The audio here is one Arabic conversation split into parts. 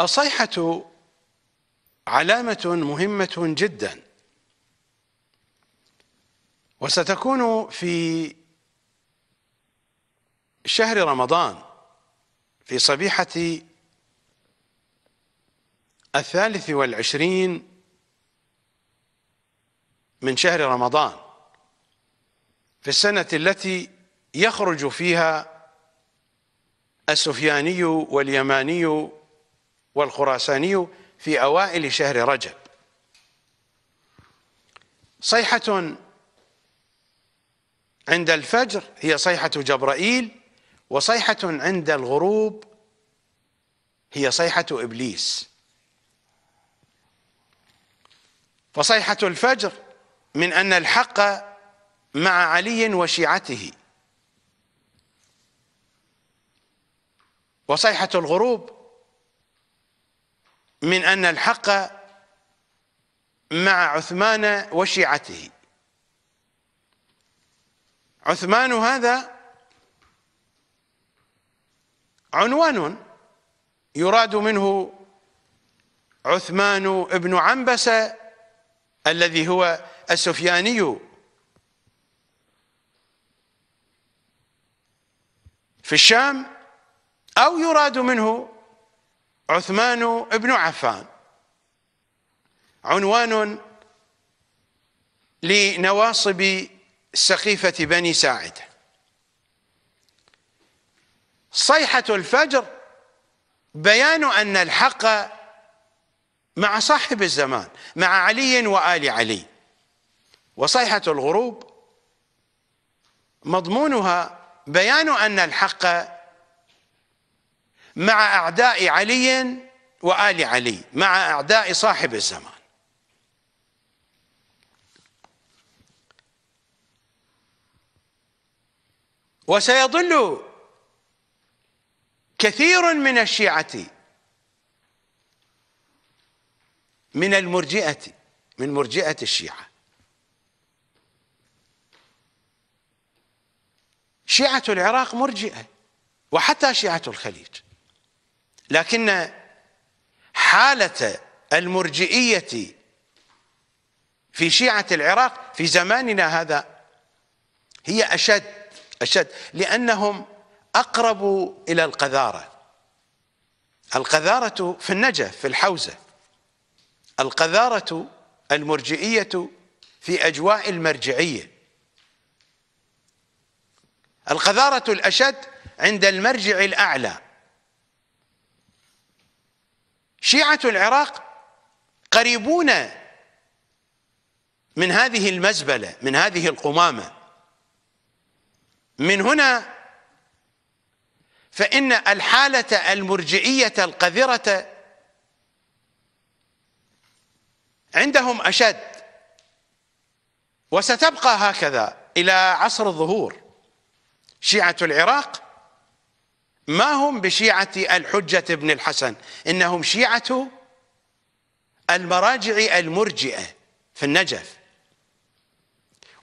الصيحة علامة مهمة جدا وستكون في شهر رمضان في صبيحة الثالث والعشرين من شهر رمضان في السنة التي يخرج فيها السفياني واليماني والخراساني في أوائل شهر رجب صيحة عند الفجر هي صيحة جبرائيل وصيحة عند الغروب هي صيحة إبليس فصيحة الفجر من أن الحق مع علي وشيعته وصيحة الغروب من أن الحق مع عثمان وشيعته عثمان هذا عنوان يراد منه عثمان ابن عنبسة الذي هو السفياني في الشام أو يراد منه عثمان بن عفان عنوان لنواصب سقيفة بني ساعد صيحة الفجر بيان أن الحق مع صاحب الزمان مع علي وآل علي وصيحة الغروب مضمونها بيان أن الحق مع أعداء علي وآل علي مع أعداء صاحب الزمان وسيضل كثير من الشيعة من المرجئة من مرجئة الشيعة شيعة العراق مرجئة وحتى شيعة الخليج لكن حالة المرجئية في شيعة العراق في زماننا هذا هي أشد أشد لأنهم أقرب إلى القذارة القذارة في النجف في الحوزة القذارة المرجئية في أجواء المرجعية القذارة الأشد عند المرجع الأعلى شيعة العراق قريبون من هذه المزبلة من هذه القمامة من هنا فإن الحالة المرجئية القذرة عندهم أشد وستبقى هكذا إلى عصر الظهور شيعة العراق ما هم بشيعة الحجة ابن الحسن إنهم شيعة المراجع المرجئة في النجف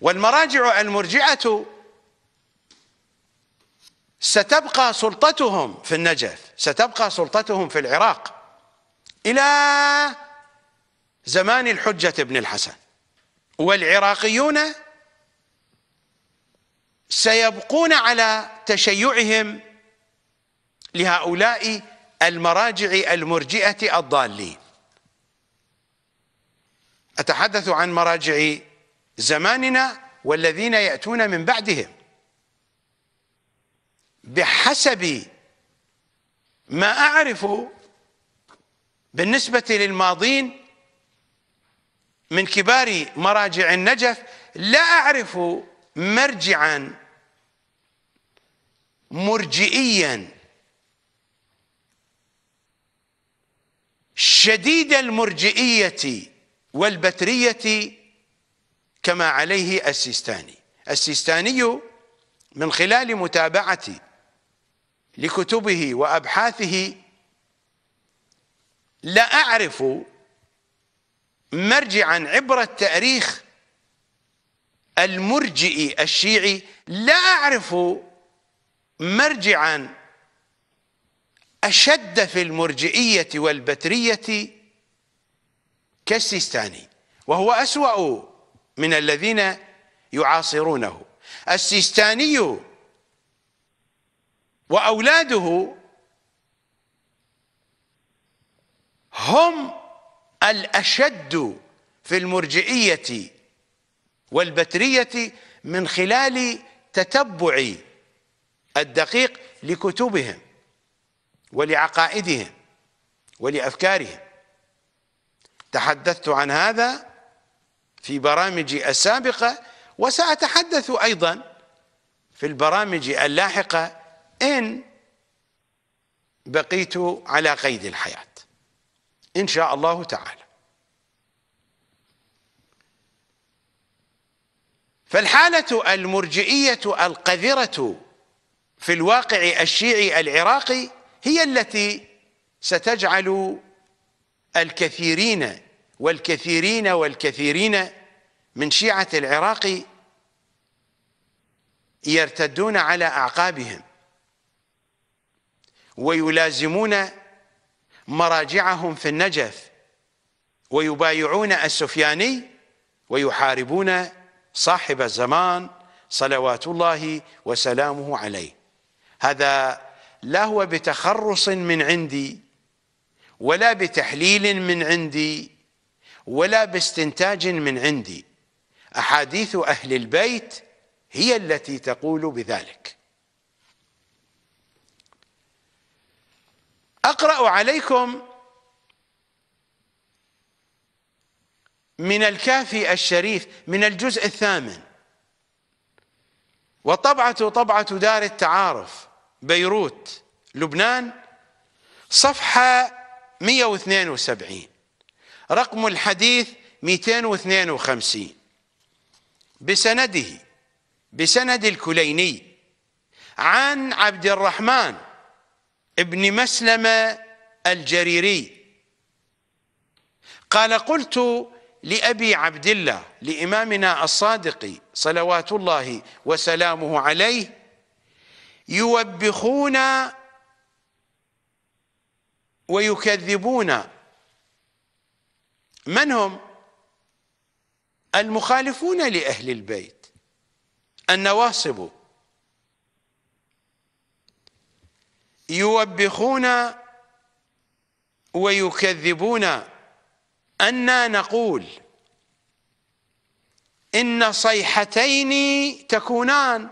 والمراجع المرجئة ستبقى سلطتهم في النجف ستبقى سلطتهم في العراق إلى زمان الحجة ابن الحسن والعراقيون سيبقون على تشيعهم لهؤلاء المراجع المرجئة الضالين أتحدث عن مراجع زماننا والذين يأتون من بعدهم بحسب ما أعرف بالنسبة للماضين من كبار مراجع النجف لا أعرف مرجعا مرجئيا شديد المرجئية والبترية كما عليه السيستاني السيستاني من خلال متابعتي لكتبه وأبحاثه لا أعرف مرجعا عبر التاريخ المرجئي الشيعي لا أعرف مرجعا أشد في المرجئية والبترية كالسيستاني وهو أسوأ من الذين يعاصرونه السيستاني وأولاده هم الأشد في المرجئية والبترية من خلال تتبع الدقيق لكتبهم ولعقائدهم ولأفكارهم تحدثت عن هذا في برامجي السابقة وسأتحدث أيضا في البرامج اللاحقة إن بقيت على قيد الحياة إن شاء الله تعالى فالحالة المرجئية القذرة في الواقع الشيعي العراقي هي التي ستجعل الكثيرين والكثيرين والكثيرين من شيعة العراق يرتدون على أعقابهم ويلازمون مراجعهم في النجف ويبايعون السفياني ويحاربون صاحب الزمان صلوات الله وسلامه عليه هذا لا هو بتخرص من عندي ولا بتحليل من عندي ولا باستنتاج من عندي أحاديث أهل البيت هي التي تقول بذلك أقرأ عليكم من الكافي الشريف من الجزء الثامن وطبعة طبعة دار التعارف بيروت لبنان صفحة 172 رقم الحديث 252 بسنده بسند الكليني عن عبد الرحمن ابن مسلمة الجريري قال قلت لأبي عبد الله لإمامنا الصادق صلوات الله وسلامه عليه يوبخون ويكذبون من هم المخالفون لأهل البيت النواصب يوبخون ويكذبون أنا نقول إن صيحتين تكونان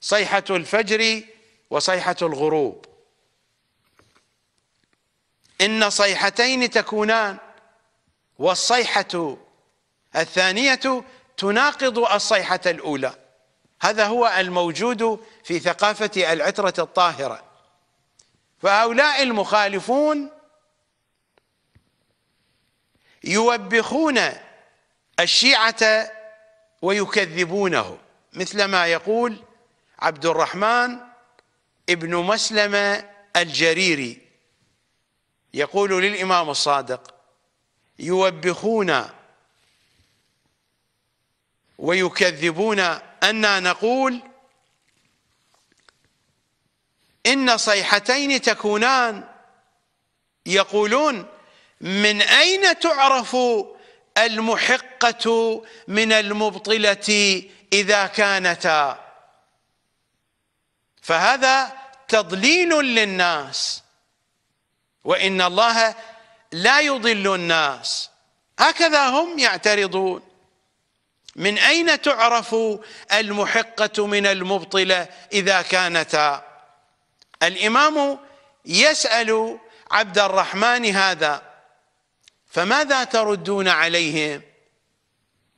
صيحة الفجر وصيحة الغروب إن صيحتين تكونان والصيحة الثانية تناقض الصيحة الأولى هذا هو الموجود في ثقافة العترة الطاهرة فهؤلاء المخالفون يوبخون الشيعة ويكذبونه مثل ما يقول عبد الرحمن ابن مسلمة الجريري يقول للإمام الصادق يوبخونا ويكذبون أننا نقول إن صيحتين تكونان يقولون من أين تعرف المحقة من المبطلة إذا كانتا فهذا تضليل للناس وان الله لا يضل الناس هكذا هم يعترضون من اين تعرف المحقه من المبطله اذا كانتا الامام يسال عبد الرحمن هذا فماذا تردون عليهم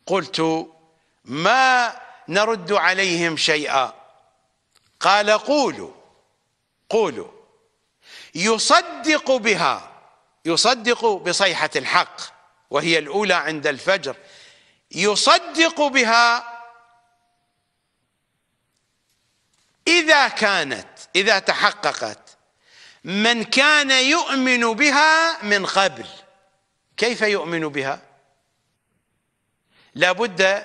قلت ما نرد عليهم شيئا قال قولوا قولوا يصدق بها يصدق بصيحة الحق وهي الأولى عند الفجر يصدق بها إذا كانت إذا تحققت من كان يؤمن بها من قبل كيف يؤمن بها لابد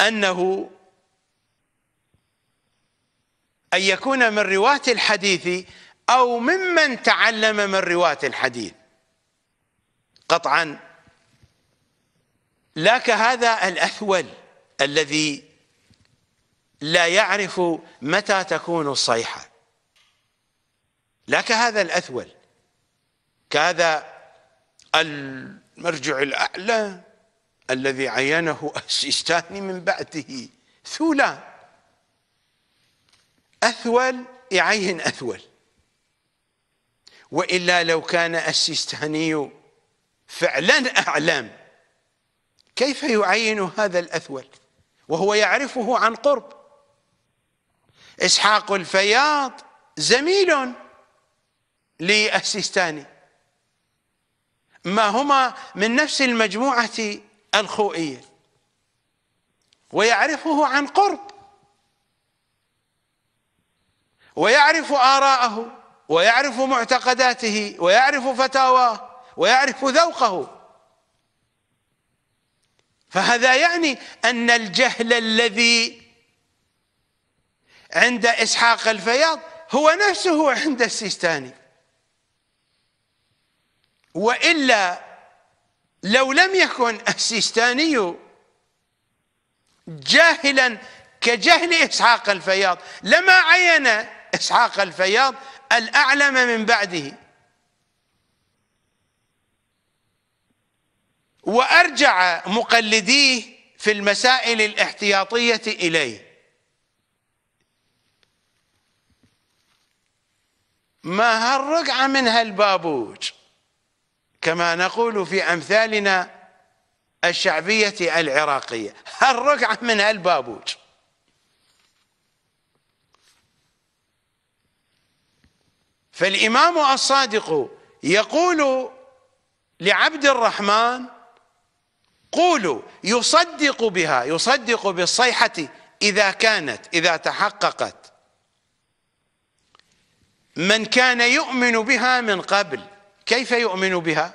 أنه أن يكون من رواة الحديث أو ممن تعلم من رواة الحديث قطعا لا كهذا الأثول الذي لا يعرف متى تكون الصيحة لا كهذا الأثول كهذا المرجع الأعلى الذي عينه السيستاني من بعده ثولا أثول يعين أثول وإلا لو كان السيستاني فعلا أعلم كيف يعين هذا الأثول وهو يعرفه عن قرب إسحاق الفياض زميل للسيستاني ما هما من نفس المجموعة الخوئية ويعرفه عن قرب ويعرف آراءه ويعرف معتقداته ويعرف فتاواه ويعرف ذوقه فهذا يعني أن الجهل الذي عند إسحاق الفياض هو نفسه عند السيستاني وإلا لو لم يكن السيستاني جاهلا كجهل إسحاق الفياض لما عين إسحاق الفياض الأعلم من بعده وأرجع مقلديه في المسائل الاحتياطية إليه ما هالرقعة من هالبابوج كما نقول في أمثالنا الشعبية العراقية هالرقعة من هالبابوج فالإمام الصادق يقول لعبد الرحمن قولوا يصدق بها يصدق بالصيحة إذا كانت إذا تحققت من كان يؤمن بها من قبل كيف يؤمن بها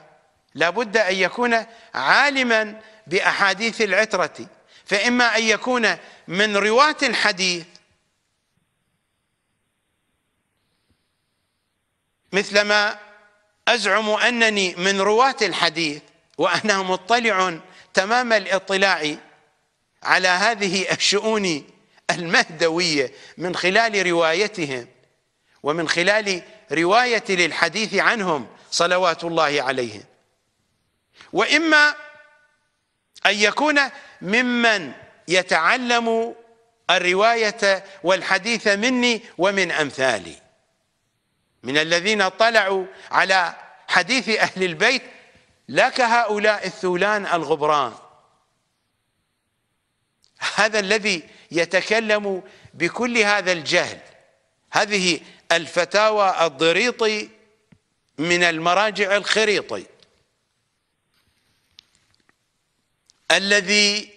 لابد أن يكون عالما بأحاديث العترة فإما أن يكون من رواة الحديث مثلما أزعم أنني من رواة الحديث وأنا مطلع تمام الاطلاع على هذه الشؤون المهدوية من خلال روايتهم ومن خلال رواية للحديث عنهم صلوات الله عليهم وإما أن يكون ممن يتعلم الرواية والحديث مني ومن أمثالي من الذين طلعوا على حديث أهل البيت لا كهؤلاء الثولان الغبران هذا الذي يتكلم بكل هذا الجهل هذه الفتاوى الضريطي من المراجع الخريطي الذي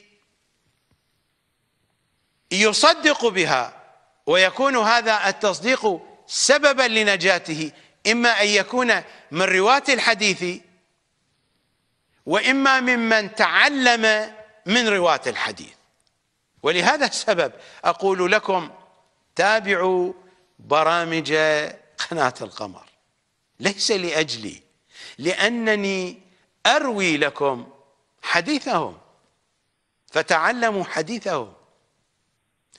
يصدق بها ويكون هذا التصديق سببا لنجاته إما أن يكون من رواة الحديث وإما ممن تعلم من رواة الحديث ولهذا السبب أقول لكم تابعوا برامج قناة القمر ليس لأجلي لأنني أروي لكم حديثهم فتعلموا حديثهم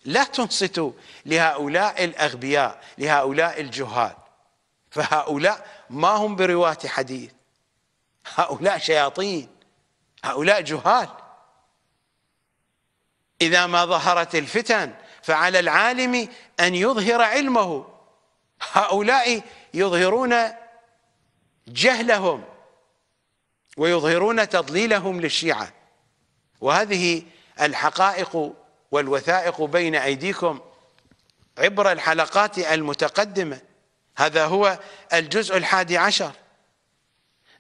لا تنصتوا لهؤلاء الاغبياء لهؤلاء الجهال فهؤلاء ما هم برواة حديث هؤلاء شياطين هؤلاء جهال اذا ما ظهرت الفتن فعلى العالم ان يظهر علمه هؤلاء يظهرون جهلهم ويظهرون تضليلهم للشيعه وهذه الحقائق والوثائق بين أيديكم عبر الحلقات المتقدمة هذا هو الجزء الحادي عشر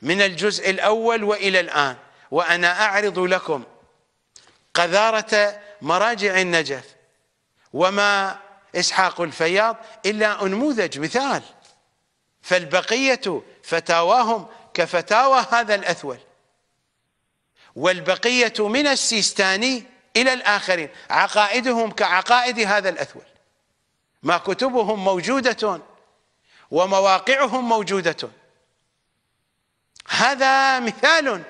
من الجزء الأول وإلى الآن وأنا أعرض لكم قذارة مراجع النجف وما إسحاق الفياض إلا أنموذج مثال فالبقية فتاواهم كفتاوى هذا الأثول والبقية من السيستاني إلى الآخرين عقائدهم كعقائد هذا الأثول ما كتبهم موجودة ومواقعهم موجودة هذا مثال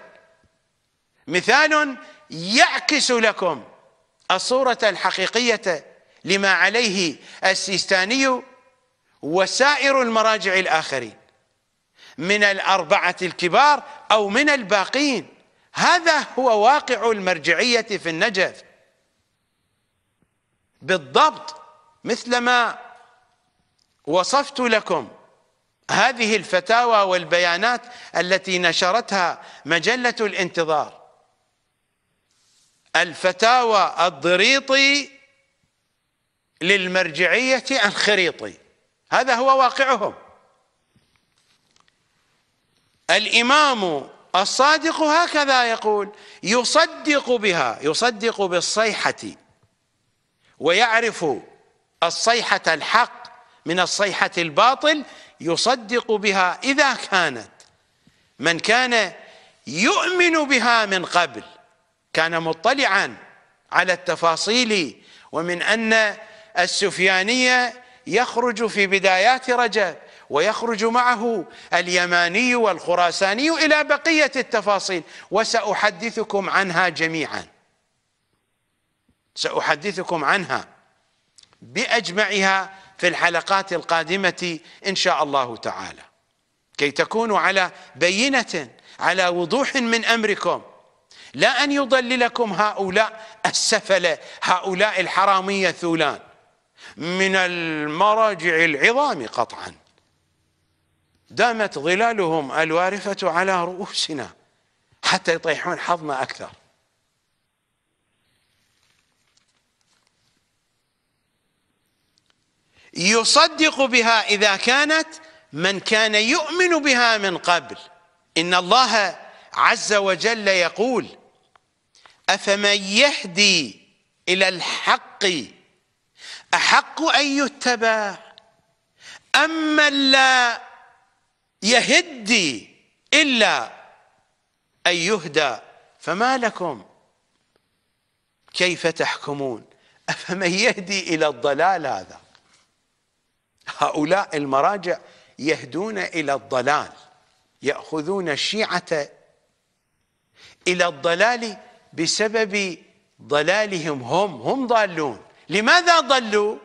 مثال يعكس لكم الصورة الحقيقية لما عليه السيستاني وسائر المراجع الآخرين من الأربعة الكبار أو من الباقين هذا هو واقع المرجعية في النجف بالضبط مثلما وصفت لكم هذه الفتاوى والبيانات التي نشرتها مجلة الانتظار الفتاوى الضريطي للمرجعية الخريطي هذا هو واقعهم الإمام الصادق هكذا يقول يصدق بها يصدق بالصيحة ويعرف الصيحة الحق من الصيحة الباطل يصدق بها إذا كانت من كان يؤمن بها من قبل كان مطلعا على التفاصيل ومن أن السفيانية يخرج في بدايات رجب ويخرج معه اليماني والخراساني إلى بقية التفاصيل وسأحدثكم عنها جميعا سأحدثكم عنها بأجمعها في الحلقات القادمة إن شاء الله تعالى كي تكونوا على بينة على وضوح من أمركم لا أن يضللكم هؤلاء السفلة هؤلاء الحرامية ثولان من المراجع العظام قطعاً دامت ظلالهم الوارفة على رؤوسنا حتى يطيحون حظنا أكثر يصدق بها إذا كانت من كان يؤمن بها من قبل إن الله عز وجل يقول أفمن يهدي إلى الحق أحق أن يتبع أمن لا يهدي إلا أن يهدى فما لكم كيف تحكمون أفمن يهدي إلى الضلال هذا هؤلاء المراجع يهدون إلى الضلال يأخذون الشيعة إلى الضلال بسبب ضلالهم هم هم ضالون لماذا ضلوا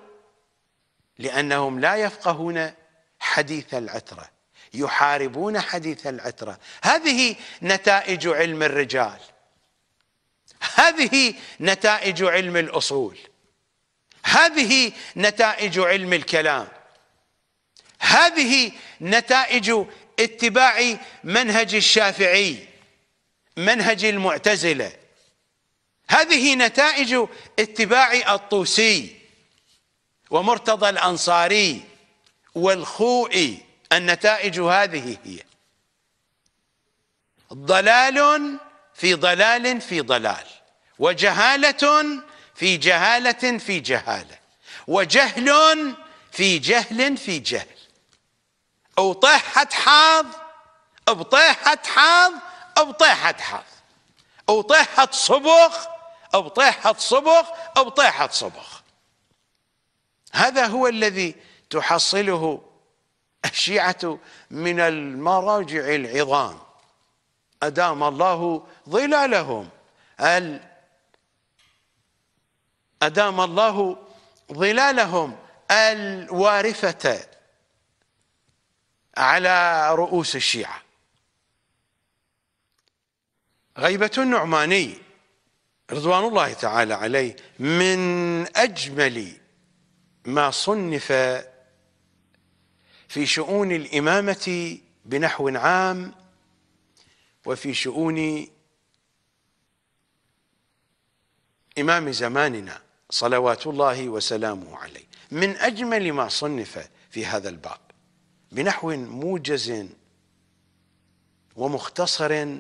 لأنهم لا يفقهون حديث العترة يحاربون حديث العترة هذه نتائج علم الرجال هذه نتائج علم الأصول هذه نتائج علم الكلام هذه نتائج اتباع منهج الشافعي منهج المعتزلة هذه نتائج اتباع الطوسي ومرتضى الأنصاري والخوئي النتائج هذه هي ضلال في ضلال في ضلال وجهالة في جهالة في جهالة وجهل في جهل في جهل أو طيحة حاض بطيحة حاض بطيحة حاض أو طيحة صبغ بطيحة صبغ بطيحة صبغ هذا هو الذي تحصله الشيعة من المراجع العظام أدام الله ظلالهم أدام الله ظلالهم الوارفة على رؤوس الشيعة غيبة النعماني رضوان الله تعالى عليه من أجمل ما صنف في شؤون الامامه بنحو عام وفي شؤون امام زماننا صلوات الله وسلامه عليه من اجمل ما صنف في هذا الباب بنحو موجز ومختصر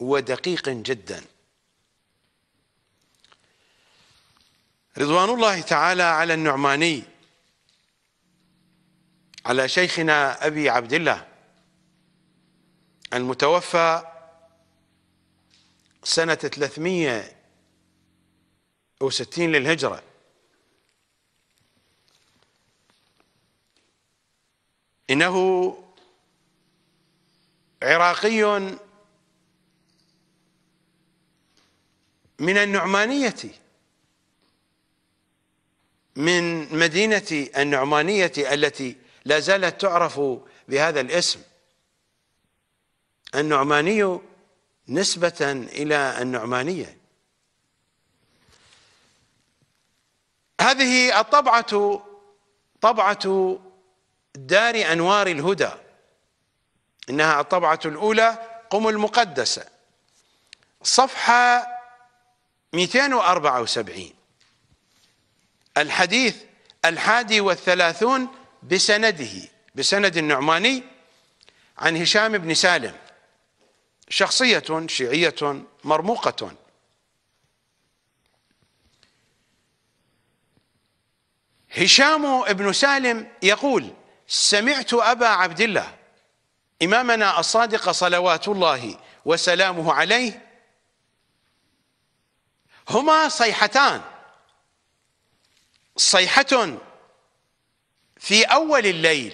ودقيق جدا رضوان الله تعالى على النعماني على شيخنا أبي عبد الله المتوفى سنة 360 للهجرة إنه عراقي من النعمانية من مدينة النعمانية التي لا زالت تعرف بهذا الاسم النعماني نسبة إلى النعمانية هذه الطبعة طبعة دار أنوار الهدى إنها الطبعة الأولى قم المقدسة صفحة 274 الحديث الحادي والثلاثون بسنده بسند النعماني عن هشام بن سالم شخصية شيعية مرموقة هشام بن سالم يقول سمعت أبا عبد الله إمامنا الصادق صلوات الله وسلامه عليه هما صيحتان صيحة في أول الليل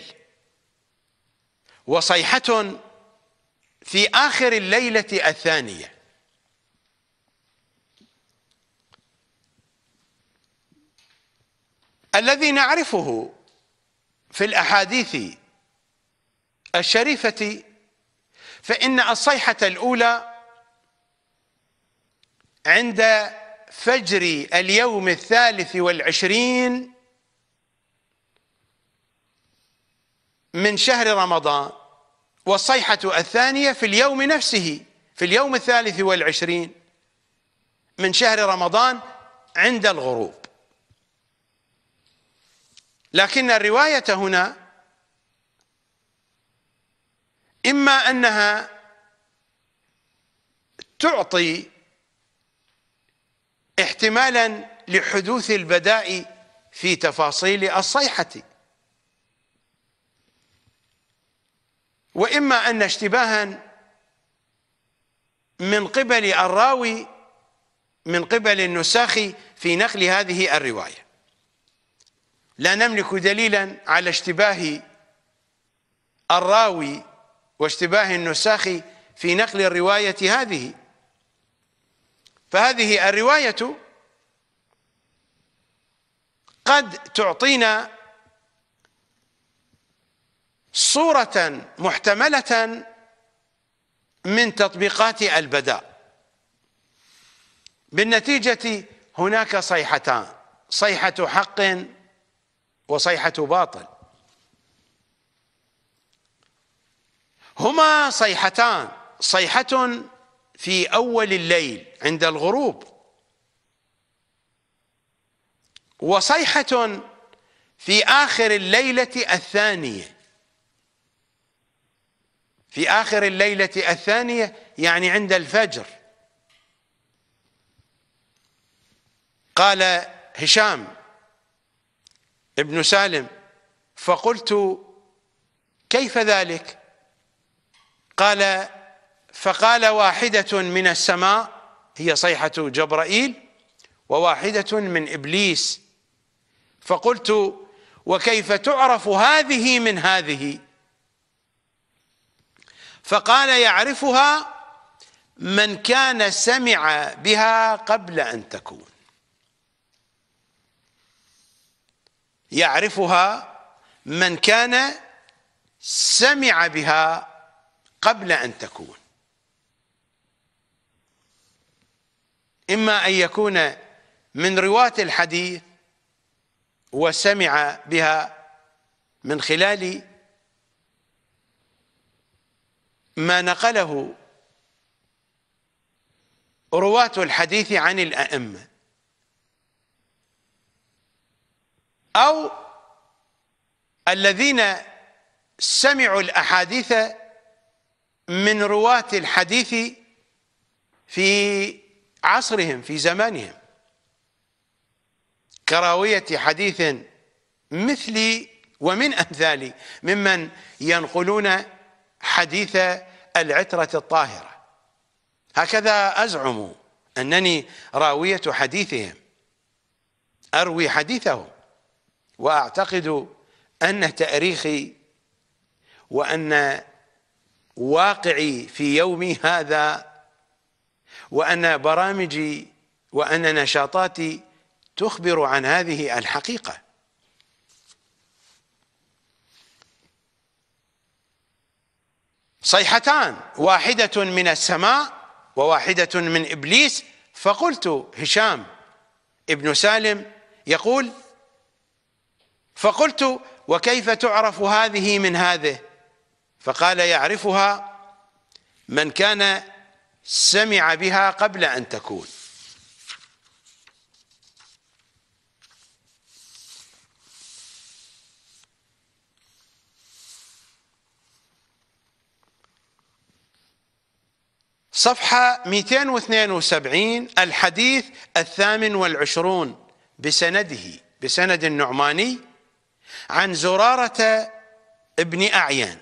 وصيحة في آخر الليلة الثانية الذي نعرفه في الأحاديث الشريفة فإن الصيحة الأولى عند فجر اليوم الثالث والعشرين من شهر رمضان والصيحة الثانية في اليوم نفسه في اليوم الثالث والعشرين من شهر رمضان عند الغروب لكن الرواية هنا إما أنها تعطي احتمالا لحدوث البداء في تفاصيل الصيحة وإما أن اشتباها من قبل الراوي من قبل النساخ في نقل هذه الرواية لا نملك دليلا على اشتباه الراوي واشتباه النساخ في نقل الرواية هذه فهذه الرواية قد تعطينا صورة محتملة من تطبيقات البداء بالنتيجة هناك صيحتان صيحة حق وصيحة باطل هما صيحتان صيحة في أول الليل عند الغروب وصيحة في آخر الليلة الثانية في آخر الليلة الثانية يعني عند الفجر قال هشام ابن سالم فقلت كيف ذلك قال فقال واحدة من السماء هي صيحة جبرائيل وواحدة من إبليس فقلت وكيف تعرف هذه من هذه فقال يعرفها من كان سمع بها قبل أن تكون يعرفها من كان سمع بها قبل أن تكون إما أن يكون من رواة الحديث وسمع بها من خلال ما نقله رواة الحديث عن الأئمة أو الذين سمعوا الأحاديث من رواة الحديث في عصرهم في زمانهم كراوية حديث مثلي ومن أمثالي ممن ينقلون حديث العترة الطاهرة هكذا أزعم أنني راوية حديثهم أروي حديثهم وأعتقد أن تأريخي وأن واقعي في يومي هذا وأن برامجي وأن نشاطاتي تخبر عن هذه الحقيقة صيحتان واحدة من السماء وواحدة من إبليس فقلت هشام ابن سالم يقول فقلت وكيف تعرف هذه من هذه فقال يعرفها من كان سمع بها قبل أن تكون صفحة 272 الحديث الثامن والعشرون بسنده بسند النعماني عن زرارة ابن أعيان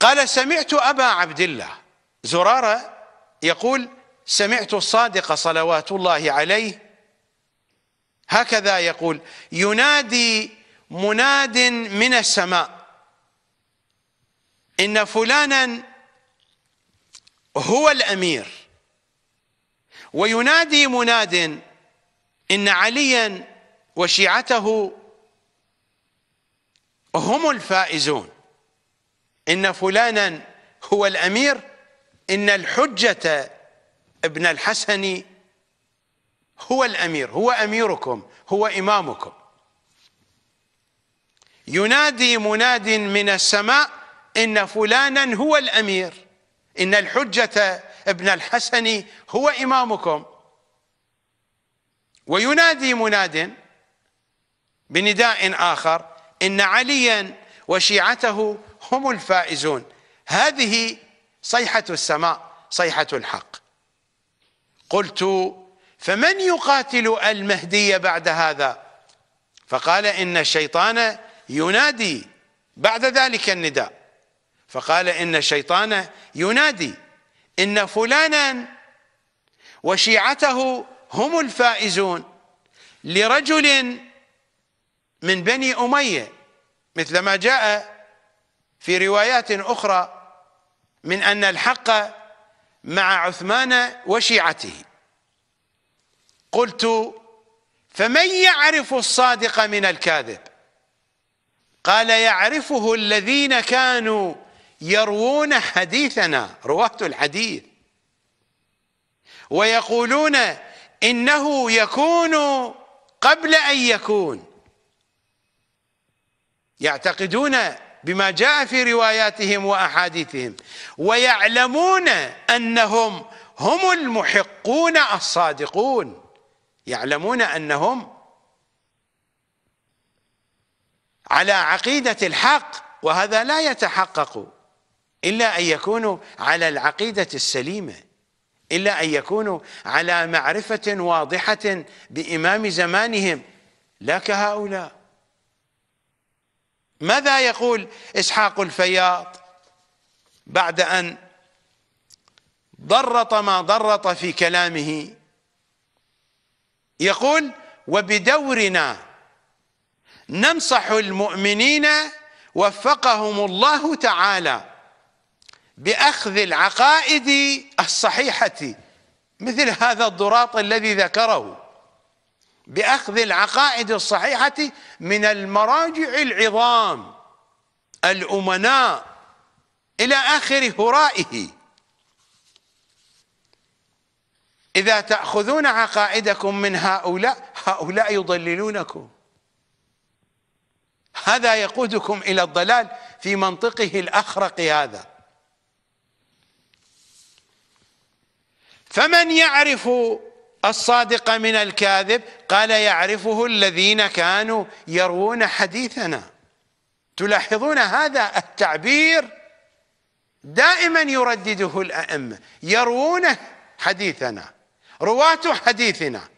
قال سمعت أبا عبد الله زرارة يقول سمعت الصادق صلوات الله عليه هكذا يقول ينادي مناد من السماء ان فلانا هو الامير وينادي مناد ان عليا وشيعته هم الفائزون ان فلانا هو الامير ان الحجه ابن الحسن هو الامير هو اميركم هو امامكم ينادي مناد من السماء إن فلانا هو الأمير إن الحجة ابن الحسن هو إمامكم وينادي مناد بنداء آخر إن عليا وشيعته هم الفائزون هذه صيحة السماء صيحة الحق قلت فمن يقاتل المهدي بعد هذا فقال إن الشيطان ينادي بعد ذلك النداء فقال إن الشيطان ينادي إن فلانا وشيعته هم الفائزون لرجل من بني أمية مثل ما جاء في روايات أخرى من أن الحق مع عثمان وشيعته قلت فمن يعرف الصادق من الكاذب قال يعرفه الذين كانوا يروون حديثنا رواة الحديث ويقولون إنه يكون قبل أن يكون يعتقدون بما جاء في رواياتهم وأحاديثهم ويعلمون أنهم هم المحقون الصادقون يعلمون أنهم على عقيدة الحق وهذا لا يتحقق إلا أن يكونوا على العقيدة السليمة إلا أن يكونوا على معرفة واضحة بإمام زمانهم لا كهؤلاء ماذا يقول إسحاق الفياض بعد أن ضرط ما ضرط في كلامه يقول وبدورنا ننصح المؤمنين وفقهم الله تعالى باخذ العقائد الصحيحه مثل هذا الضراط الذي ذكره باخذ العقائد الصحيحه من المراجع العظام الامناء الى اخر هرائه اذا تاخذون عقائدكم من هؤلاء هؤلاء يضللونكم هذا يقودكم الى الضلال في منطقه الاخرق هذا فمن يعرف الصادق من الكاذب قال يعرفه الذين كانوا يروون حديثنا تلاحظون هذا التعبير دائما يردده الأئمة يروون حديثنا رواة حديثنا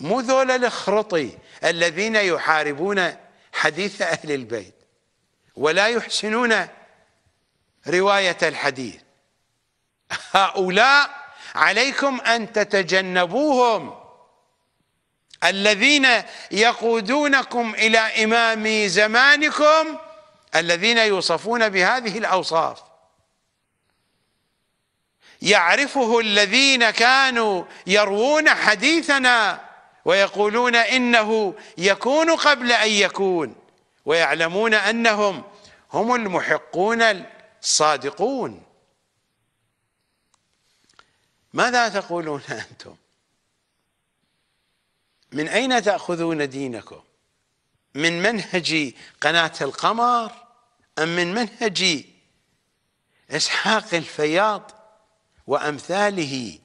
مو الخرطي الذين يحاربون حديث أهل البيت ولا يحسنون رواية الحديث هؤلاء عليكم أن تتجنبوهم الذين يقودونكم إلى إمام زمانكم الذين يوصفون بهذه الأوصاف يعرفه الذين كانوا يروون حديثنا ويقولون إنه يكون قبل أن يكون ويعلمون أنهم هم المحقون الصادقون ماذا تقولون أنتم من أين تأخذون دينكم من منهج قناة القمر أم من منهج إسحاق الفياض وأمثاله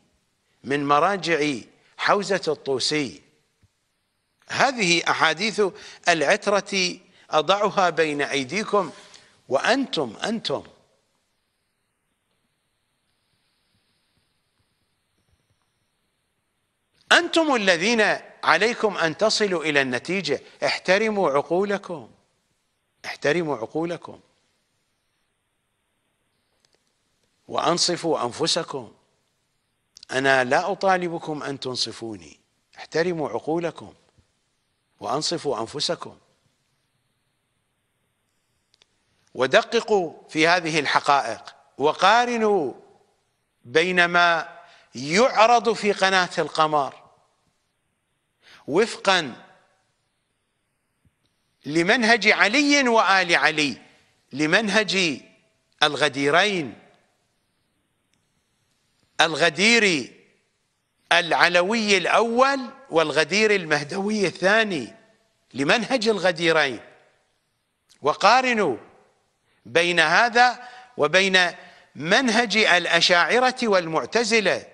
من مراجع حوزة الطوسي هذه أحاديث العترة أضعها بين أيديكم وأنتم أنتم أنتم الذين عليكم أن تصلوا إلى النتيجة احترموا عقولكم احترموا عقولكم وأنصفوا أنفسكم أنا لا أطالبكم أن تنصفوني احترموا عقولكم وأنصفوا أنفسكم ودققوا في هذه الحقائق وقارنوا بين ما يعرض في قناة القمر وفقا لمنهج علي وآل علي لمنهج الغديرين الغدير العلوي الأول والغدير المهدوي الثاني لمنهج الغديرين وقارنوا بين هذا وبين منهج الأشاعرة والمعتزلة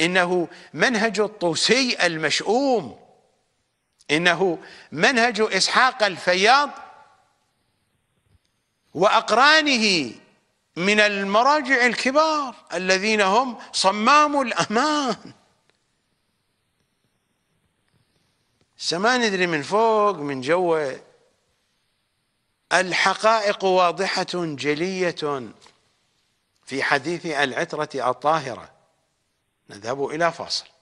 إنه منهج الطوسي المشؤوم إنه منهج إسحاق الفياض وأقرانه من المراجع الكبار الذين هم صمام الأمان سما ندري من فوق من جوه الحقائق واضحة جلية في حديث العترة الطاهرة نذهب إلى فاصل